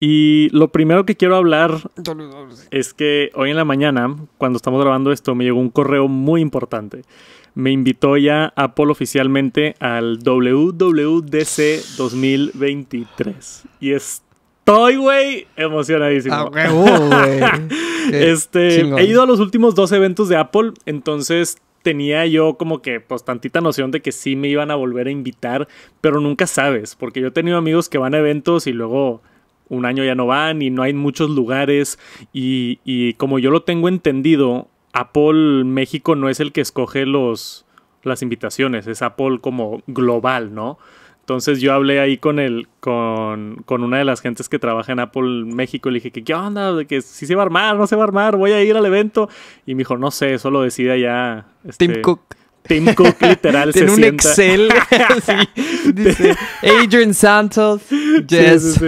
Y lo primero que quiero hablar es que hoy en la mañana, cuando estamos grabando esto, me llegó un correo muy importante. Me invitó ya Apple oficialmente al WWDC 2023. Y estoy, güey, emocionadísimo. Ah, uh, este, he ido a los últimos dos eventos de Apple, entonces tenía yo como que pues tantita noción de que sí me iban a volver a invitar, pero nunca sabes, porque yo he tenido amigos que van a eventos y luego un año ya no van y no hay muchos lugares y, como yo lo tengo entendido, Apple México no es el que escoge los, las invitaciones, es Apple como global, ¿no? Entonces yo hablé ahí con el, con, con una de las gentes que trabaja en Apple México y le dije que qué onda, de que si se va a armar, no se va a armar, voy a ir al evento. Y me dijo, no sé, eso lo decide ya. Este, Tim Cook. Tim Cook literal un Excel. dice Adrian Santos. Yes.